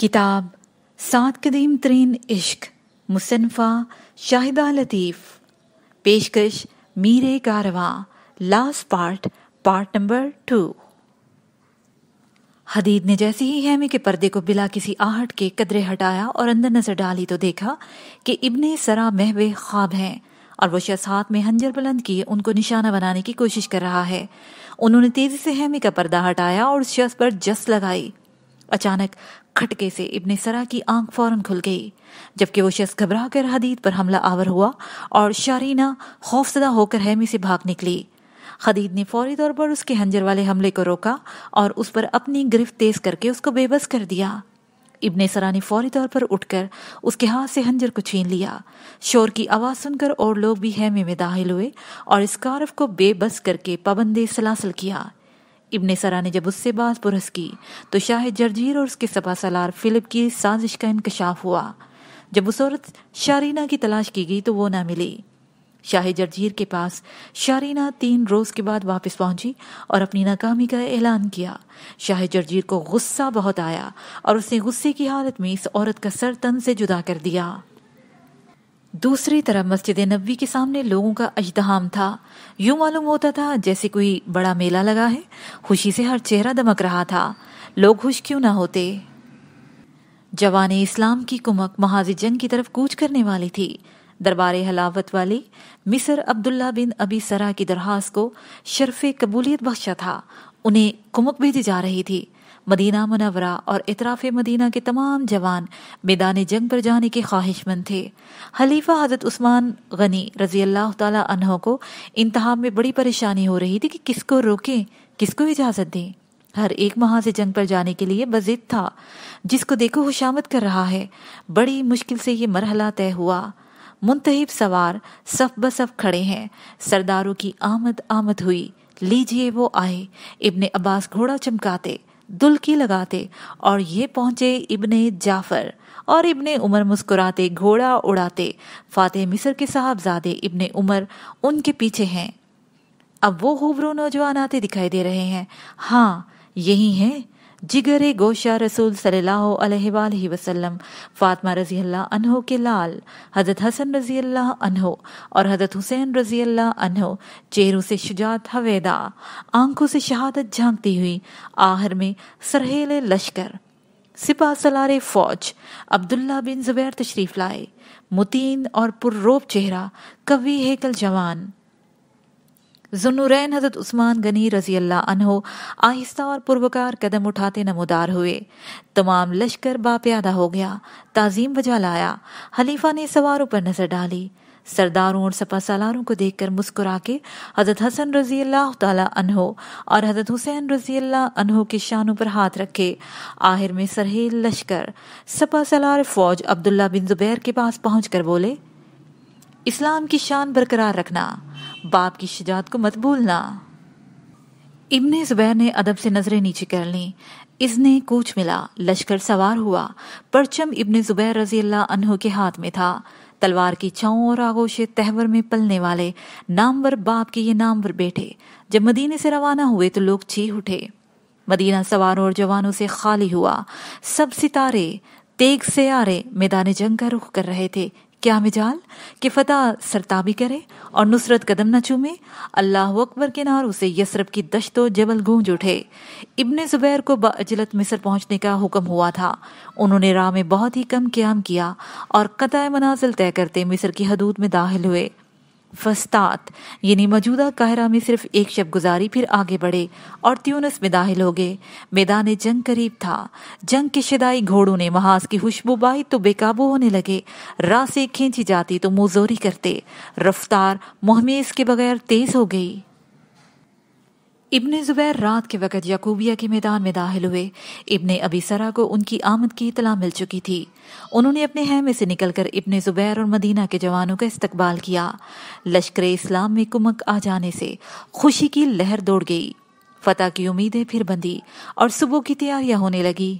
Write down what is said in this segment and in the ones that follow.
किताब सात कदीम तरीन इश्क मुसनफ़ा शाहिदा लतीफ़ पेशकश मीरे कारवा last part part number two Hadid ने जैसे ही हैमी के पर्दे को बिला किसी आहट के कदरे हटाया और अंदर नजर डाली तो देखा कि इब्ने सरा महवे ख्वाब हैं और वो शख्स हाथ में हंजर बुलंद किए उनको निशाना बनाने की कोशिश कर रहा है उन्होंने तेजी से हैमी का पर्दा हटाया और उस शख्स पर जस लगाई अचानक खटके से इब्ने सरा की आंख फौरन खुल गई जबकि वो शख्स घबरा कर हदीद पर हमला आवर हुआ और शारीना खौफजदा होकर हैमी से भाग निकली हदीद ने फौरी तौर पर उसके हंजर वाले हमले को रोका और उस पर अपनी गिरफ्त तेज करके उसको बेबस कर दिया इब्ने सरा ने फौरी तौर पर उठकर उसके हाथ से हंजर को छीन लिया शोर की आवाज़ सुनकर और लोग भी हैमे में दाखिल हुए और स्कार्फ को बेबस करके पाबंदी सलासल किया इब्ने सरा ने जब उससे बात पुरस की तो शाह जर्जीर और उसके सपा सलार फिलिप की साजिश का इनकशाफ हुआ जब उस औरत शारीना की तलाश की गई तो वो ना मिली शाह जर्जीर के पास शारीना तीन रोज़ के बाद वापस पहुंची और अपनी नाकामी का ऐलान किया शाह जर्जीर को गुस्सा बहुत आया और उसने गुस्से की हालत में इस औरत का सर तन से जुदा कर दिया दूसरी तरफ मस्जिद नबी के सामने लोगों का अजदहाम था यूं मालूम होता था जैसे कोई बड़ा मेला लगा है खुशी से हर चेहरा दमक रहा था लोग खुश क्यों ना होते जवान इस्लाम की कुमक महाज जंग की तरफ कूच करने वाली थी दरबार हलावत वाले मिसर अब्दुल्ला बिन अबी सरा की दरहास को शर्फ कबूलियत बख्शा था उन्हें कुमक भेजी जा रही थी मदीना मुनवरा और इतराफ़ मदीना के तमाम जवान मैदान जंग पर जाने के ख्वाहिशमंद थे हलीफा हज़रत उस्मान गनी रज़ी अल्लाह तहो को इंतहा में बड़ी परेशानी हो रही थी कि किसको रोकें किसको इजाज़त दें हर एक माह से जंग पर जाने के लिए बजिद था जिसको देखो खुशामद कर रहा है बड़ी मुश्किल से ये मरहला तय हुआ मुंतहिब सवार सफ बसफ खड़े हैं सरदारों की आमद आमद हुई लीजिए वो आए इब्ने अब्बास घोड़ा चमकाते दुलकी लगाते और ये पहुंचे इब्ने जाफर और इब्ने उमर मुस्कुराते घोड़ा उड़ाते फातेह मिस्र के साहबजादे इब्ने उमर उनके पीछे हैं अब वो हुबरू नौजवान आते दिखाई दे रहे हैं हाँ यही हैं जिगरे गोशा रसूल सल्लल्लाहु अलैहि वसल्लम फ़ातिमा रज़ी अल्लाह अनहो के लाल हज़रत हसन रज़ी अल्लाह अनहो और हज़रत हुसैन रज़ी अल्लाह अनहो चेहरों से शुजात हवेदा आंखों से शहादत झांकती हुई आहर में सरहेले लश्कर सिपा सलारे फौज अब्दुल्ला बिन जुबैर तशरीफ लाए मुतीन और पुर्रोब चेहरा कवि हेकल जवान जुनुरैन हजरत उस्मान गनी रजी अल्लाह अनहो आहिस्ता और पुरवकार कदम उठाते नमोदार हुए तमाम लश्कर बाप्यादा हो गया ताजीम बजा लाया हलीफा ने सवारों पर नजर डाली सरदारों और सपा सालारों को देखकर मुस्कुरा के हजरत हसन रजी अल्लाह अनहो और हजरत हुसैन रजी अल्लाह अनहो के शानों पर हाथ रखे आहिर में सरहेल लश्कर सपा सलार फौज अब्दुल्ला बिन जुबैर के पास पहुंच कर बोले इस्लाम की शान बरकरार रखना बाप की शिजात को मत भूलना इब्ने जुबैर ने अदब से नजरें नीचे कर ली इसने कूच मिला लश्कर सवार हुआ परचम इब्ने जुबैर रजी अल्लाह अनहु के हाथ में था तलवार की छाओं और आगोशे तहवर में पलने वाले नामवर बाप के ये नामवर बेटे जब मदीने से रवाना हुए तो लोग चीख उठे मदीना सवारों और जवानों से खाली हुआ सब सितारे तेग से आरे मैदान जंग का रुख कर रहे थे क्या मिजाल कि फतह सरताबी करे और नुसरत कदम न चूमे अल्लाह अकबर के नारों से यसरब की दश्तो जबल गूंज उठे इब्ने जुबैर को बजलत मिस्र पहुंचने का हुक्म हुआ था उन्होंने राह में बहुत ही कम क्याम किया और कतः मनाजिल तय करते मिस्र की हदूद में दाखिल हुए फस्तात यानी मौजूदा काहरा में सिर्फ एक शब गुजारी फिर आगे बढ़े और त्यूनस में दाखिल हो गए मैदान जंग करीब था जंग के शिदाई घोड़ों ने महाज की खुशबू बाई तो बेकाबू होने लगे रासें खींची जाती तो मुजोरी करते रफ्तार मोहमेज के बगैर तेज हो गई इब्ने ज़ुबैर रात के वक़्त यकूबिया के मैदान में दाखिल हुए इब्ने अबी सरा को उनकी आमद की इतला मिल चुकी थी उन्होंने अपने हैमे से निकलकर इब्ने ज़ुबैर और मदीना के जवानों का इस्तकबाल किया लश्कर इस्लाम में कुमक आ जाने से खुशी की लहर दौड़ गई फतेह की उम्मीदें फिर बंधी और सुबह की तैयारियां होने लगी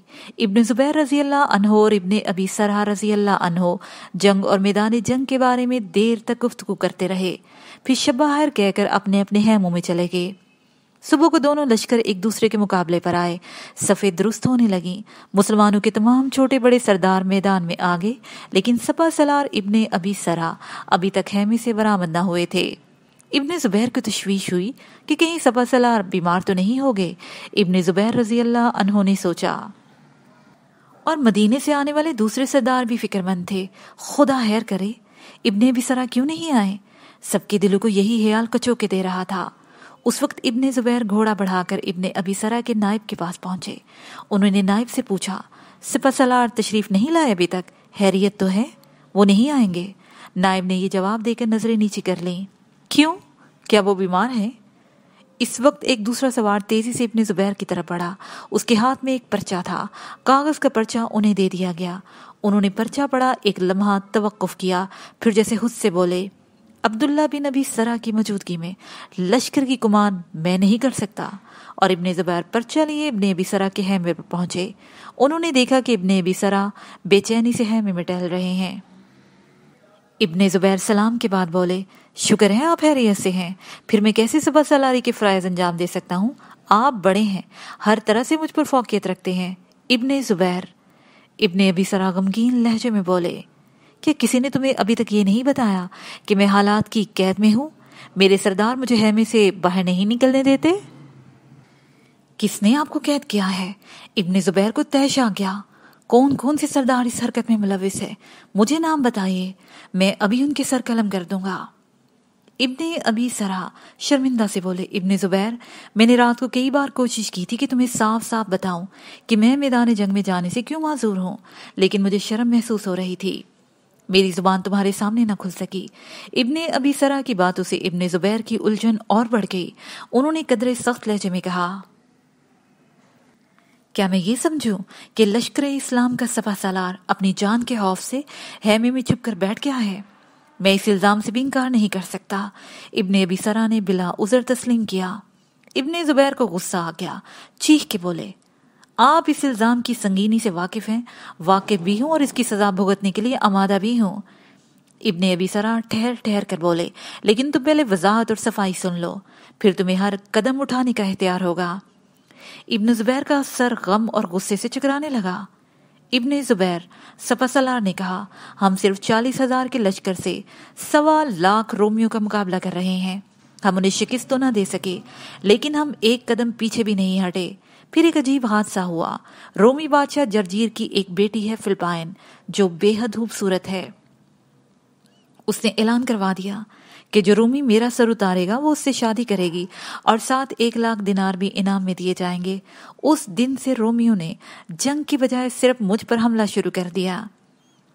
इब्न जुबैर रजी अल्लाह अनहो और इब्न अबी सरहा रजी अल्लाह अनहो जंग और मैदान जंग के बारे में देर तक गुफ्तु करते रहे फिर शब्बाहर कहकर अपने अपने हैमों में चले गए सुबह को दोनों लश्कर एक दूसरे के मुकाबले पर आए सफ़ेद दुरुस्त होने लगी मुसलमानों के तमाम छोटे बड़े सरदार मैदान में आ गए लेकिन सपा सलार इब्ने अभी सरा अभी तक हैमे से बरामद ना हुए थे इब्ने ज़ुबैर को तशवीश हुई कि कहीं सपा सलार बीमार तो नहीं हो गए इब्ने ज़ुबैर रजी अल्लाह ने सोचा और मदीने से आने वाले दूसरे सरदार भी फिक्रमंद थे खुदा हैर करे इब्ने भी सरा क्यों नहीं आए सबके दिलों को यही ख्याल कचो के दे रहा था उस वक्त इब्ने जुबैर घोड़ा बढ़ाकर इब्ने अबीसरा के नायब के पास पहुंचे उन्होंने नायब से पूछा सिपा सलार तशरीफ नहीं लाए अभी तक हैरियत तो है वो नहीं आएंगे नायब ने ये जवाब देकर नजरें नीचे कर ली क्यों क्या वो बीमार है इस वक्त एक दूसरा सवार तेजी से इब्ने जुबैर की तरफ बढ़ा उसके हाथ में एक पर्चा था कागज का पर्चा उन्हें दे दिया गया उन्होंने पर्चा पढ़ा एक लम्हा तवक्कुफ किया फिर जैसे खुद से बोले अब्दुल्ला बिन अभी सरा की मौजूदगी में लश्कर की कुमान मैं नहीं कर सकता और इबन ज़ुबैर पर चलिए इबन अबी सरा के हैमे पर पहुंचे उन्होंने देखा कि इबन अबी सरा बेचैनी से हैमे में टहल रहे हैं इबन ज़ुबैर सलाम के बाद बोले शुक्र है आप हैरियत से हैं फिर मैं कैसे सुबह सलारी के फ़राइज़ अंजाम दे सकता हूँ आप बड़े हैं हर तरह से मुझ पर फोकियत रखते हैं इबन ज़ुबैर इबन अबी सरा गमगीन लहजे में बोले कि किसी ने तुम्हें अभी तक ये नहीं बताया कि मैं हालात की कैद में हूं मेरे सरदार मुझे हैमे से बाहर नहीं निकलने देते किसने आपको कैद किया है इब्ने जुबैर को तैश आ गया कौन कौन से सरदार इस हरकत में मुलविस है मुझे नाम बताइए मैं अभी उनके सर कलम कर दूंगा इब्ने अभी सरा शर्मिंदा से बोले इब्ने जुबैर मैंने रात को कई बार कोशिश की थी कि तुम्हें साफ साफ बताऊं कि मैं मैदान जंग में जाने से क्यों माजूर हूं लेकिन मुझे शर्म महसूस हो रही थी मेरी जुबान तुम्हारे सामने न खुल सकी इब्ने अभी सरा की बात उसे इब्ने जुबैर की उलझन और बढ़ गई उन्होंने कदरे सख्त लहजे में कहा क्या मैं ये समझूं कि लश्कर इस्लाम का सफा सालार अपनी जान के खौफ से हैमे में छुप कर बैठ गया है मैं इस इल्ज़ाम से भी इनकार नहीं कर सकता इब्ने अभी सरा ने बिला उजर तस्लीम किया इब्ने जुबैर को गुस्सा आ गया चीख के बोले आप इस इल्ज़ाम की संगीनी से वाकिफ हैं वाकिफ भी हूं और इसकी सजा भुगतने के लिए आमादा भी हूं इब्ने अबी सरा ठहर ठहर कर बोले लेकिन तुम पहले वजाहत और सफाई सुन लो फिर तुम्हें हर कदम उठाने का एहतियार होगा इब्न जुबैर का सर गम और गुस्से से चकराने लगा इब्ने जुबैर सपासलार ने कहा हम सिर्फ चालीस हजार के लश्कर से सवा लाख रोमियों का मुकाबला कर रहे हैं हम उन्हें शिकस्त तो ना दे सके लेकिन हम एक कदम पीछे भी नहीं हटे फिर एक अजीब हादसा हुआ रोमी बादशाह जर्जीर की एक बेटी है फिल्पाइन जो बेहद खूबसूरत है उसने ऐलान करवा दिया कि जो रोमी मेरा सर उतारेगा वो उससे शादी करेगी और साथ एक लाख दिनार भी इनाम में दिए जाएंगे उस दिन से रोमियो ने जंग की बजाय सिर्फ मुझ पर हमला शुरू कर दिया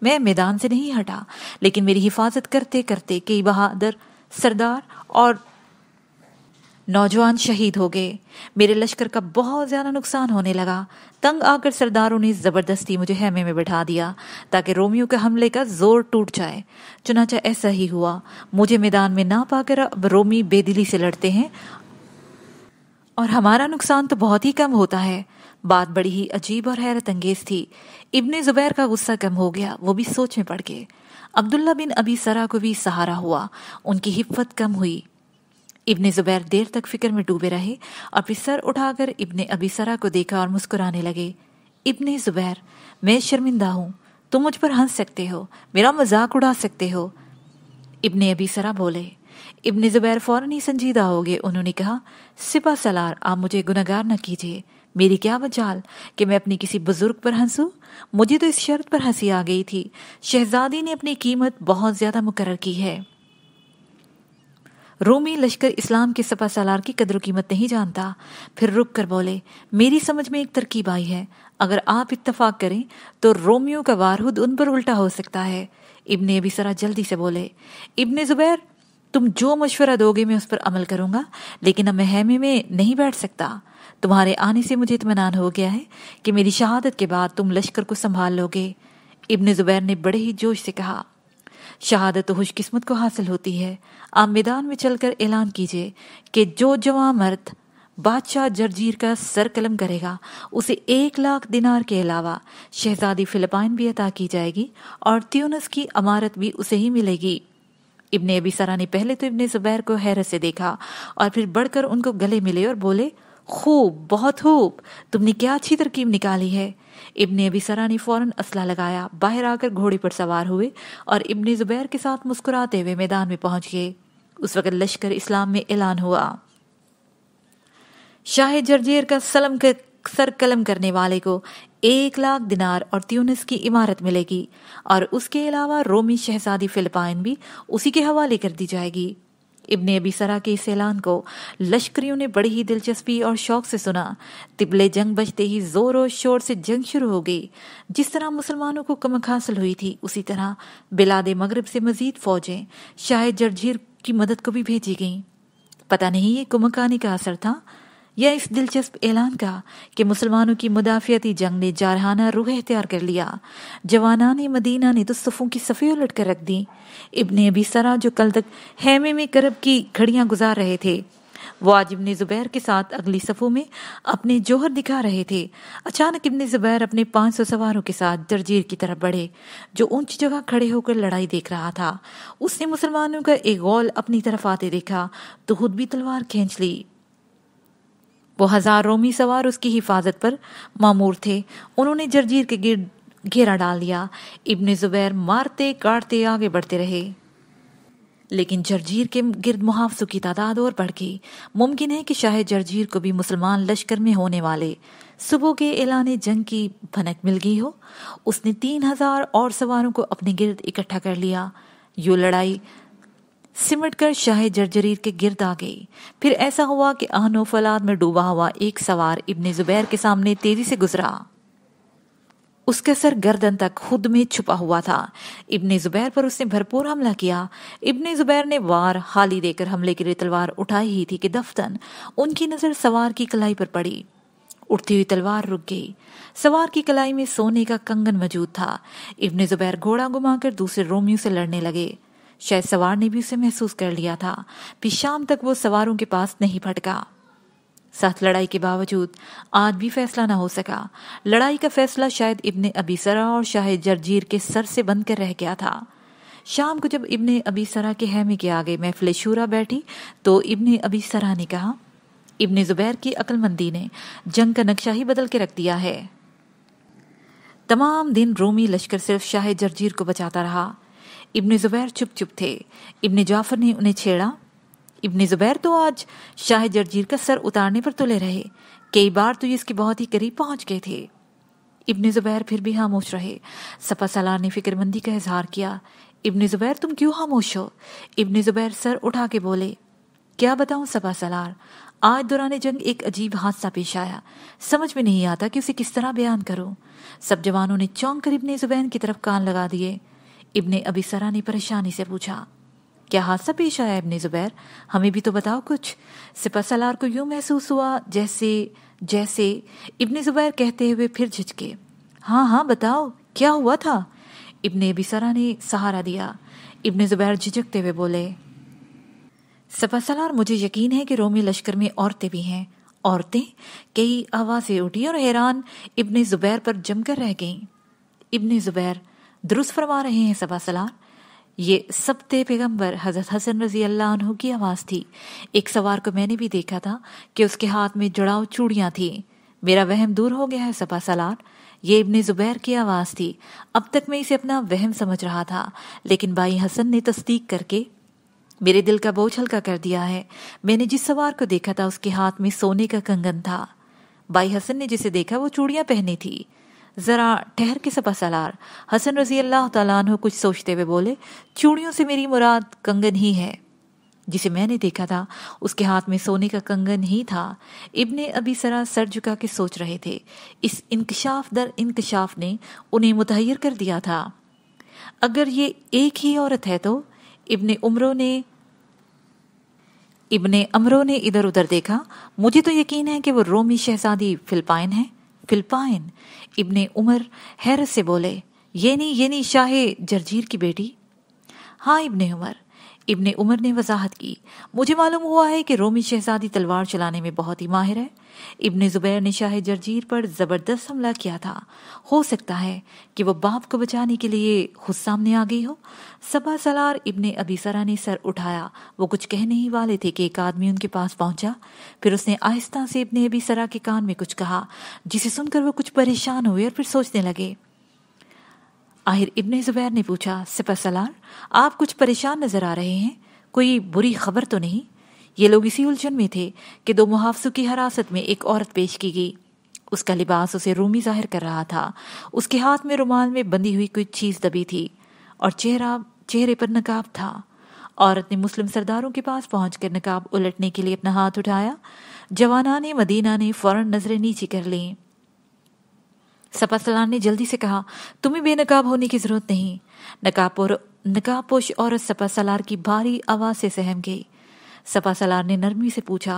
मैं मैदान से नहीं हटा लेकिन मेरी हिफाजत करते करते कई बहादुर सरदार और नौजवान शहीद हो गए मेरे लश्कर का बहुत ज़्यादा नुकसान होने लगा तंग आकर सरदारों ने ज़बरदस्ती मुझे हेमे में बैठा दिया ताकि रोमियो के हमले का जोर टूट जाए चुनाचा ऐसा ही हुआ मुझे मैदान में ना पाकर अब रोमी बेदिली से लड़ते हैं और हमारा नुकसान तो बहुत ही कम होता है बात बड़ी ही अजीब और हैरत अंगेज थी इब्ने जुबैर का गुस्सा कम हो गया वो भी सोच में पड़ गए अब्दुल्ला बिन अबी सरा को भी सहारा हुआ उनकी हिफत कम हुई इब्ने ज़ुबैर देर तक फिक्र में डूबे रहे और फिर सर उठाकर इब्ने अबी सरा को देखा और मुस्कुराने लगे इब्ने ज़ुबैर मैं शर्मिंदा हूँ तुम मुझ पर हंस सकते हो मेरा मजाक उड़ा सकते हो इब्ने अबी सरा बोले इब्ने ज़ुबैर फ़ौरन ही संजीदा हो गए उन्होंने कहा सिपा सलार आप मुझे गुनागार न कीजिए मेरी क्या मजाल कि मैं अपने किसी बुजुर्ग पर हंसू मुझे तो इस शर्त पर हंसी आ गई थी शहजादी ने अपनी कीमत बहुत ज़्यादा मुकर की है रोमी लश्कर इस्लाम के सपा सालार की कदर कीमत नहीं जानता फिर रुक कर बोले मेरी समझ में एक तरकीब आई है अगर आप इत्तफाक करें तो रोमियो का वारहुद उन पर उल्टा हो सकता है इब्ने अभी सरा जल्दी से बोले इब्ने जुबैर तुम जो मशवरा दोगे मैं उस पर अमल करूंगा लेकिन अब महमे में नहीं बैठ सकता तुम्हारे आने से मुझे इतमान हो गया है कि मेरी शहादत के बाद तुम लश्कर को संभाल लोगे इब्ने जुबैर ने बड़े ही जोश से कहा शहादत खुशकिस्मत को हासिल होती है आप मैदान में चलकर ऐलान कीजिए कि जो जवान मर्द बादशाह जर्जीर का सर कलम करेगा उसे एक लाख दिनार के अलावा शहजादी फिलिपाइन भी अदा की जाएगी और त्यूनस की अमारत भी उसे ही मिलेगी इब्ने अभी सरा ने पहले तो इब्ने जुबैर को हैरत से देखा और फिर बढ़कर उनको गले मिले और बोले खूब बहुत खूब तुमने क्या अच्छी तरकीब निकाली है इब्ने सरा ने फौरन असला लगाया बाहर आकर घोड़े पर सवार हुए और इब्ने जुबैर के साथ मुस्कुराते हुए मैदान में पहुंच गए उस वक्त लश्कर इस्लाम में ऐलान हुआ शाह जर्जेर का सलम के सर कलम करने वाले को एक लाख दिनार और त्यूनिस की इमारत मिलेगी और उसके अलावा रोमी शहजादी फिलिपाइन भी उसी के हवाले कर दी जाएगी इब्ने अबी सरा के इस ऐलान को लश्करियों ने बड़ी ही दिलचस्पी और शौक से सुना तिबले जंग बजते ही जोर और शोर से जंग शुरू हो गई जिस तरह मुसलमानों को कमक हासिल हुई थी उसी तरह बिलाद मगरब से मजीद फौजें शायद जर्जीर की मदद को भी भेजी गईं पता नहीं ये कुमकानी का असर था यह इस दिलचस्प ऐलान का कि मुसलमानों की मुदाफ़ियती जंग ने जारहाना रूह अख्तियार कर लिया जवाना ने मदीना ने तो सफ़ों की सफ़ी उलट कर रख दी इबन अभी सरा जो कल तक हैमे में करब की घड़ियाँ गुजार रहे थे वो आज इबन ज़ुबैर के साथ अगली सफ़ों में अपने जोहर दिखा रहे थे अचानक इबन ज़ुबैर अपने पाँच सौ सवारों के साथ जर्जीर की तरफ बढ़े जो ऊंच जगह खड़े होकर लड़ाई देख रहा था उसने मुसलमानों का एक गोल अपनी तरफ आते देखा तो खुद भी तलवार खींच ली वो हजार रोमी सवार उसकी हिफाजत पर मामूर थे उन्होंने जर्जीर के गिर घेरा डाल दिया इब्ने जुबैर मारते काटते आगे बढ़ते रहे लेकिन जर्जीर के गिर्द मुहावसों की तादाद और बढ़ गई मुमकिन है कि शाह जर्जीर को भी मुसलमान लश्कर में होने वाले सुबह के ऐलान जंग की भनक मिल गई हो उसने तीन हजार और सवारों को अपने गिर्द इकट्ठा कर लिया यो लड़ाई सिमट कर शाह जर्जरीर के गिरद आ गई फिर ऐसा हुआ कि आहनो फलाद में डूबा हुआ एक सवार इब्ने जुबैर के सामने तेजी से गुजरा उसके सर गर्दन तक खुद में छुपा हुआ था इब्ने जुबैर पर उसने भरपूर हमला किया इब्ने जुबैर ने वार हाली देकर हमले के लिए तलवार उठाई ही थी कि दफ्तन उनकी नजर सवार की कलाई पर पड़ी उठती हुई तलवार रुक गई सवार की कलाई में सोने का कंगन मौजूद था इब्ने जुबैर घोड़ा घुमाकर दूसरे रोमियों से लड़ने लगे शायद सवार ने भी उसे महसूस कर लिया था फिर शाम तक वो सवारों के पास नहीं भटका सख्त लड़ाई के बावजूद आज भी फैसला ना हो सका लड़ाई का फैसला शायद इब्ने अबीसरा और शाह जर्जीर के सर से बंद कर रह गया था शाम को जब इब्ने अबीसरा के हैमे के आगे महफिल शूरा बैठी तो इब्ने अबीसरा ने कहा इब्ने ज़ुबैर की अक्लमंदी ने जंग का नक्शा ही बदल के रख दिया है तमाम दिन रोमी लश्कर सिर्फ शाह जर्जीर को बचाता रहा इब्न ज़ुबैर चुप चुप थे इब्न जाफ़र ने उन्हें छेड़ा इब्न ज़ुबैर तो आज शाह जर्जीर का सर उतारने पर तुले रहे कई बार तो ये इसके बहुत ही करीब पहुंच गए थे इब्न ज़ुबैर फिर भी खामोश रहे सपा सलार ने फिक्रमंदी का इजहार किया इब्न ज़ुबैर तुम क्यों खामोश हो इब्न ज़ुबैर सर उठा के बोले क्या बताऊं सपा सलार आज दौरान जंग एक अजीब हादसा पेश आया समझ में नहीं आता कि उसे किस तरह बयान करूं सब जवानों ने चौंक कर इब्ने जुबैन की तरफ कान लगा दिए इब्ने अबिसरा ने परेशानी से पूछा क्या हादसा पेश आया इब्ने ज़ुबैर हमें भी तो बताओ कुछ सिपा सलार को यूं महसूस हुआ जैसे जैसे इब्ने ज़ुबैर कहते हुए फिर झिझके हाँ हाँ बताओ क्या हुआ था इब्ने अबिसरा ने सहारा दिया इब्ने ज़ुबैर झिझकते हुए बोले सिपा सलार मुझे यकीन है कि रोमी लश्कर में औरतें भी हैं औरतें कई आवाज़ें उठी और हैरान इब्ने ज़ुबैर पर जमकर रह गईं इब्ने ज़ुबैर दुरुस्त फरमा रहे हैं सबा सलाम ये सबते पैगम्बर हजरत हसन रजी अल्लाह की आवाज़ थी एक सवार को मैंने भी देखा था कि उसके हाथ में जुड़ाव चूड़ियाँ थी मेरा वहम दूर हो गया है सपा सलार ये इब्ने ज़ुबैर की आवाज़ थी अब तक मैं इसे अपना वहम समझ रहा था लेकिन भाई हसन ने तस्दीक करके मेरे दिल का बोझ हल्का कर दिया है मैंने जिस सवार को देखा था उसके हाथ में सोने का कंगन था भाई हसन ने जिसे देखा वो चूड़ियाँ पहनी थी ज़रा ठहर के सपा सलार हसन रजी अल्लाह तु कुछ सोचते हुए बोले चूड़ियों से मेरी मुराद कंगन ही है जिसे मैंने देखा था उसके हाथ में सोने का कंगन ही था इब्ने अभी सरा सर झुका के सोच रहे थे इस इंकशाफ दर इंकशाफ ने उन्हें मुतहर कर दिया था अगर ये एक ही औरत है तो इब्ने उमरों ने इब्ने अमरों ने इधर उधर देखा मुझे तो यकीन है कि वो रोमी शहजादी फिलपाइन है फिल्पाइन इब्ने उमर हैर से बोले ये नहीं ये नहीं शाह जर्जीर की बेटी हाँ इब्ने उमर इब्ने उमर ने वजाहत की मुझे मालूम हुआ है कि रोमी शहजादी तलवार चलाने में बहुत ही माहिर है इब्ने ज़ुबैर ने शाह जर्जीर पर ज़बरदस्त हमला किया था हो सकता है कि वो बाप को बचाने के लिए खुद सामने आ गई हो सबा सलार इब्ने सरा ने सर उठाया वो कुछ कहने ही वाले थे कि एक आदमी उनके पास पहुंचा फिर उसने आहिस्ता से इब्ने सरा के कान में कुछ कहा जिसे सुनकर वो कुछ परेशान हुए और फिर सोचने लगे आहिर इब्ने ज़ुबैर ने पूछा सिपा सलार आप कुछ परेशान नज़र आ रहे हैं कोई बुरी खबर तो नहीं ये लोग इसी उलझन में थे कि दो मुहाफ़ज़ों की हिरासत में एक औरत पेश की गई उसका लिबास उसे रूमी जाहिर कर रहा था उसके हाथ में रुमाल में बंधी हुई कोई चीज़ दबी थी और चेहरा चेहरे पर नकाब था औरत ने मुस्लिम सरदारों के पास पहुंचकर नकाब उलटने के लिए अपना हाथ उठाया जवाना ने मदीना ने फौरन नजरें नीचे कर ली सपा सलान ने जल्दी से कहा तुम्हें बेनकाब होने की जरूरत नहीं नकाब और नकाबपोश औरत सपा सलार की भारी आवाज से सहम गई सपा सलार ने नरमी से पूछा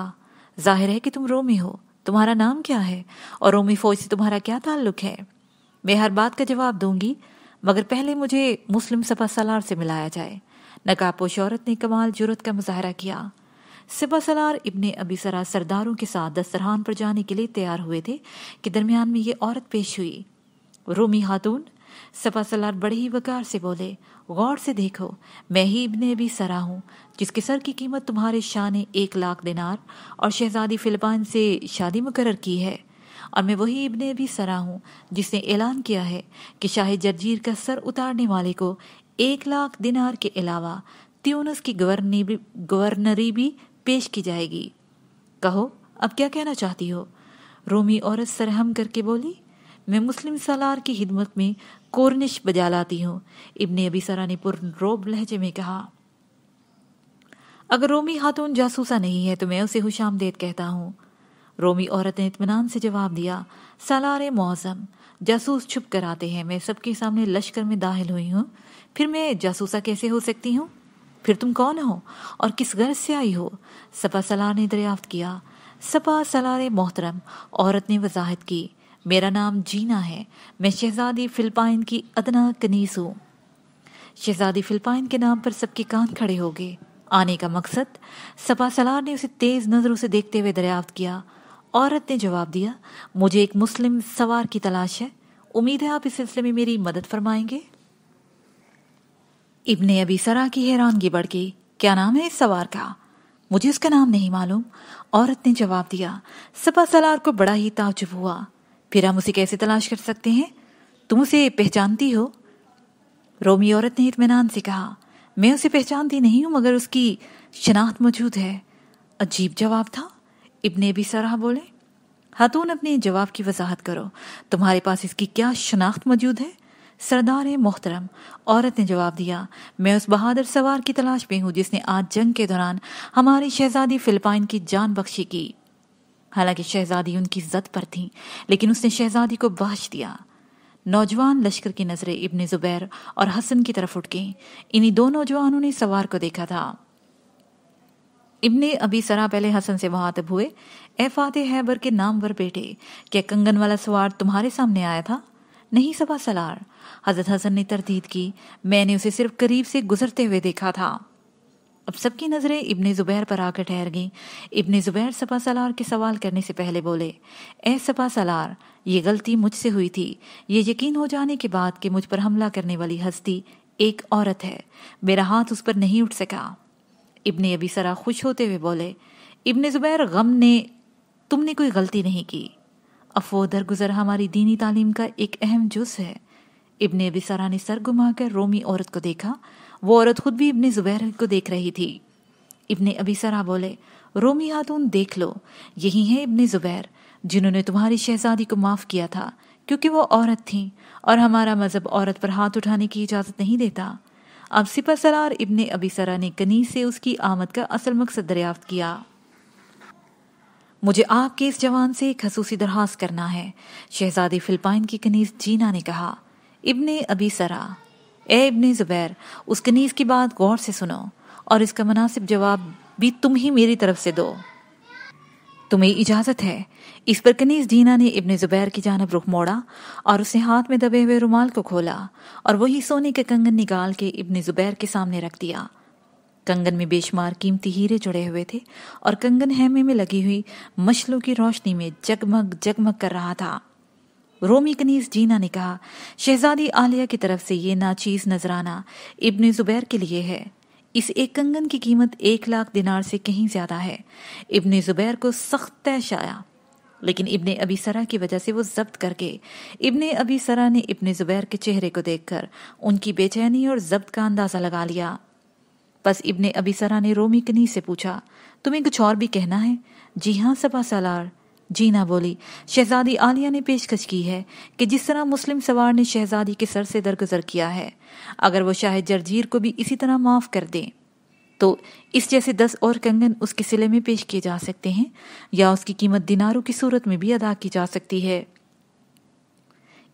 जाहिर है कि तुम रोमी हो तुम्हारा नाम क्या है और रोमी फौज से तुम्हारा क्या ताल्लुक है मैं हर बात का जवाब दूंगी मगर पहले मुझे मुस्लिम सपा सलार से मिलाया जाए नकाबपोश औरत ने कमाल जुरत का मुजाहरा किया सिपा सलार इबन अबी सरा सरदारों के साथ दस्तरहान पर जाने के लिए तैयार हुए थे कि दरमियान में ये औरत पेश हुई रोमी खातून सपा सलार बड़े ही वकार से बोले गौर से देखो मैं ही इब्ने भी सरा हूँ जिसके सर की कीमत तुम्हारे शाह ने एक लाख दिनार और शहजादी फिलिपाइन से शादी मुकर की है और मैं वही इब्ने भी सरा हूँ जिसने ऐलान किया है कि शाह जर्जीर का सर उतारने वाले को एक लाख दिनार के अलावा त्यूनस की गवर्नी भी गवर्नरी भी पेश की जाएगी कहो अब क्या कहना चाहती हो रोमी औरत सरहम करके बोली मैं मुस्लिम सलार की हिदमत में कोरनिश बजा लाती हूँ इब्ने अबी सरा ने रोब लहजे में कहा अगर रोमी खातून जासूसा नहीं है तो मैं उसे खुश कहता हूँ रोमी औरत ने इतमान से जवाब दिया सलार मौसम जासूस छुप कर आते हैं मैं सबके सामने लश्कर में दाखिल हुई हूँ फिर मैं जासूसा कैसे हो सकती हूँ फिर तुम कौन हो और किस घर से आई हो सपा सलार ने दरियाफ्त किया सपा सलार मोहतरम औरत ने वजाहत की मेरा नाम जीना है मैं शहजादी फ़िल्पाइन की अदना कनीस हूँ शहजादी फ़िल्पाइन के नाम पर सबके कान खड़े हो गए आने का मकसद सपा सलार ने उसे तेज़ नज़रों से देखते हुए दरियाफ्त किया औरत ने जवाब दिया मुझे एक मुस्लिम सवार की तलाश है उम्मीद है आप इस सिलसिले में मेरी मदद फरमाएंगे इब्ने अभी सरा की हैरानगी बढ़ गई क्या नाम है इस सवार का मुझे उसका नाम नहीं मालूम औरत ने जवाब दिया सपा सलार को बड़ा ही ताजुब हुआ फिर हम उसे कैसे तलाश कर सकते हैं तुम उसे पहचानती हो रोमी औरत ने इतमान से कहा मैं उसे पहचानती नहीं हूं मगर उसकी शनाख्त मौजूद है अजीब जवाब था इब्ने भी सराह बोले हतून अपने जवाब की वजाहत करो तुम्हारे पास इसकी क्या शनाख्त मौजूद है सरदार मोहतरम औरत ने जवाब दिया मैं उस बहादुर सवार की तलाश में हूँ जिसने आज जंग के दौरान हमारी शहजादी फिलिपाइन की जान बख्शी की हालांकि शहजादी उनकी जद पर थी लेकिन उसने शहजादी को बहश दिया नौजवान लश्कर की नज़रें इब्ने ज़ुबैर और हसन की तरफ उठ गईं इन्हीं दो नौजवानों ने सवार को देखा था इब्ने अभी सरा पहले हसन से मुहातब हुए ए फाते हैबर के पर बेटे क्या कंगन वाला सवार तुम्हारे सामने आया था नहीं सबा सलार हजरत हसन ने तरदीद की मैंने उसे सिर्फ करीब से गुजरते हुए देखा था अब सबकी नज़रें इब्ने ज़ुबैर पर आकर ठहर गईं इब्ने ज़ुबैर सपा सलार के सवाल करने से पहले बोले ए सपा सलार ये गलती मुझसे हुई थी ये यकीन हो जाने के बाद कि मुझ पर हमला करने वाली हस्ती एक औरत है मेरा हाथ उस पर नहीं उठ सका इब्ने अभी सरा खुश होते हुए बोले इब्ने ज़ुबैर गम ने तुमने कोई गलती नहीं की अफो दरगुजर हमारी दीनी तालीम का एक अहम जुज है इब्ने अभी सरा ने सर घुमाकर रोमी औरत को देखा वो औरत खुद भी इब्ने जुबैर को देख रही थी इब्ने अभी सरा बोले रोमी हातून देख लो यही है इब्ने जुबैर जिन्होंने तुम्हारी शहजादी को माफ़ किया था क्योंकि वो औरत थी और हमारा मज़हब औरत पर हाथ उठाने की इजाज़त नहीं देता अब सिपा सरार इब्ने अबी सरा ने कनी से उसकी आमद का असल मकसद दरियाफ्त किया मुझे आपके इस जवान से एक खसूसी दरख्वास्त करना है शहजादी फिलपाइन की कनीज जीना ने कहा इब्ने अबी सरा ए ज़ुबैर उस कनीज़ की बात गौर से सुनो और इसका मुनासिब जवाब भी तुम ही मेरी तरफ से दो तुम्हें इजाज़त है इस पर कनीज डीना ने इब्ने ज़ुबैर की जानब रुख मोड़ा और उसे हाथ में दबे हुए रुमाल को खोला और वही सोने के कंगन निकाल के इब्ने ज़ुबैर के सामने रख दिया कंगन में बेशुमार कीमती हीरे जुड़े हुए थे और कंगन हैमे में लगी हुई मछलों की रोशनी में जगमग जगमग कर रहा था रोमी कनीस जीना ने कहा शहजादी आलिया की तरफ से ये नाचीज नजराना इब्न जुबैर के लिए है इस एक कंगन की कीमत एक लाख दिनार से कहीं ज्यादा है इब्न जुबैर को सख्त तैश आया लेकिन इब्ने अबी सरा की वजह से वो जब्त कर गए इब्ने अबी सरा ने इब्ने जुबैर के चेहरे को देखकर उनकी बेचैनी और जब्त का अंदाजा लगा लिया बस इब्ने अबी सरा ने रोमी कनी से पूछा तुम्हें कुछ और भी कहना है जी हाँ सबा सालार जीना बोली शहजादी आलिया ने पेशकश की है कि जिस तरह मुस्लिम सवार ने शहजादी के सर से दरगुजर किया है अगर वो शाह जर्जीर को भी इसी तरह माफ कर दे तो इस जैसे दस और कंगन उसके सिले में पेश किए जा सकते हैं या उसकी कीमत दिनारों की सूरत में भी अदा की जा सकती है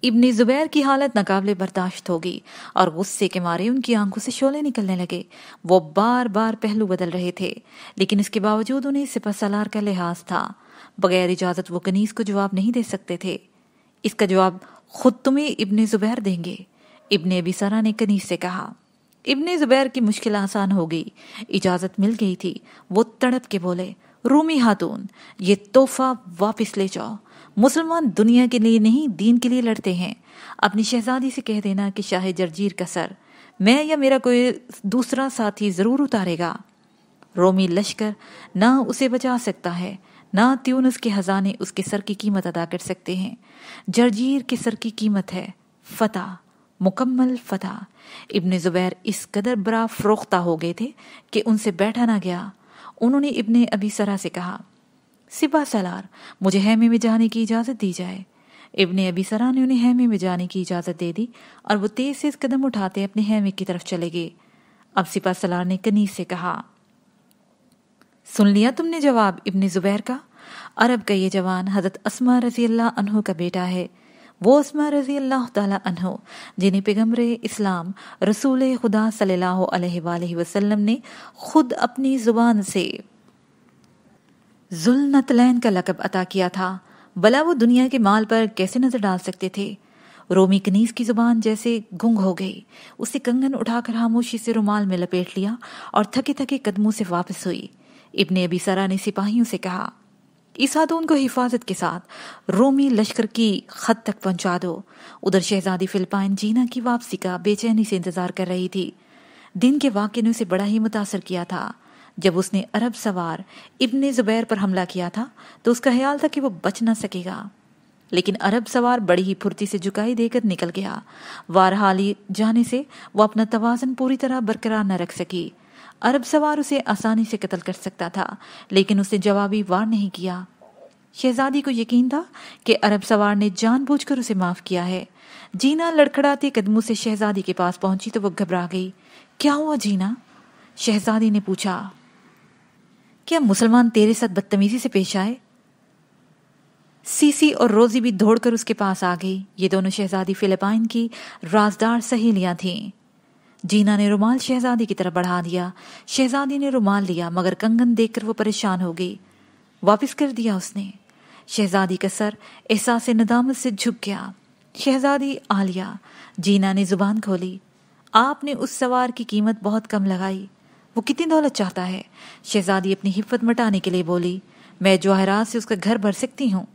इब्ने जुबैर की हालत नाकाबले बर्दाश्त होगी और गुस्से के मारे उनकी आंखों से शोले निकलने लगे वो बार बार पहलू बदल रहे थे लेकिन इसके बावजूद उन्हें सिपह सलार का लिहाज था बगैर इजाजत वो कनीस को जवाब नहीं दे सकते थे इसका जवाब खुद तुम्हें इबन जुबैर देंगे अबी सरा ने कनीस से कहा इब्ने जुबैर की मुश्किल आसान हो गई इजाजत मिल गई थी वो तड़प के बोले रूमी हाथून ये तोहफा वापस ले जाओ मुसलमान दुनिया के लिए नहीं दीन के लिए लड़ते हैं अपनी शहजादी से कह देना कि शाह जर्जीर का सर मैं या मेरा कोई दूसरा साथी जरूर उतारेगा रोमी लश्कर ना उसे बचा सकता है ना त्यून उसके हजाने उसके सर की कीमत अदा कर सकते हैं जर्जीर के सर की कीमत है फतेह मुकम्मल फतेह इब्ने ज़ुबैर इस कदर बरा फरोख्ता हो गए थे कि उनसे बैठा ना गया उन्होंने इब्ने अभी सरा से कहा सिबा सलार मुझे हैमे में जाने की इजाज़त दी जाए इब्ने अभी सरा ने उन्हें हैमे में जाने की इजाज़त दे दी और वो तेज़ से कदम उठाते अपने हैमे की तरफ चले गए अब सिपा सलार ने कनीस से कहा सुन लिया तुमने जवाब इब्ने ज़ुबैर का अरब का ये जवान हज़रत असमा रजी अल्लाह अनहु का बेटा है वो असमा रजी अल्लाह अनहु जिन्हें पैगम्बर इस्लाम रसूल खुदा सल्लल्लाहु अलैहि वसल्लम ने खुद अपनी ज़ुबान से जुलनतलैन का लकब अता किया था भला वो दुनिया के माल पर कैसे नज़र डाल सकते थे रोमी कनीस की जुबान जैसे गुंग हो गई उसे कंगन उठाकर खामोशी से रुमाल में लपेट लिया और थके थके कदमों से वापस हुई इब्ने अबी सरा ने सिपाहियों से कहा ईसा तो उनको हिफाजत के साथ रोमी लश्कर की खत तक पहुंचा दो उधर शहजादी फिल्पाइन जीना की वापसी का बेचैनी से इंतजार कर रही थी दिन के वाक्य ने उसे बड़ा ही मुतासर किया था जब उसने अरब सवार इब्ने जुबैर पर हमला किया था तो उसका ख्याल था कि वो बच ना सकेगा लेकिन अरब सवार बड़ी ही फुर्ती से झुकाई देकर निकल गया वारहाली जाने से वो अपना तवाजन पूरी तरह बरकरार न रख सकी अरब सवार उसे आसानी से कत्ल कर सकता था लेकिन उसने जवाबी वार नहीं किया शहजादी को यकीन था कि अरब सवार ने जानबूझकर उसे माफ किया है जीना लड़खड़ाते कदमों से शहजादी के पास पहुंची तो वो घबरा गई क्या हुआ जीना शहजादी ने पूछा क्या मुसलमान तेरे साथ बदतमीजी से पेश आए सीसी और रोजी भी दौड़कर उसके पास आ गई ये दोनों शहजादी फिलिपाइन की राजदार सहेलियां थीं जीना ने रुमाल शहजादी की तरफ बढ़ा दिया शहजादी ने रुमाल लिया मगर कंगन देखकर वो परेशान हो गई वापस कर दिया उसने शहजादी का सर एहसास नदामत से झुक गया शहजादी आलिया जीना ने जुबान खोली आपने उस सवार की कीमत बहुत कम लगाई वो कितनी दौलत चाहता है शहजादी अपनी हिफत मटाने के लिए बोली मैं जवाहरात से उसका घर भर सकती हूँ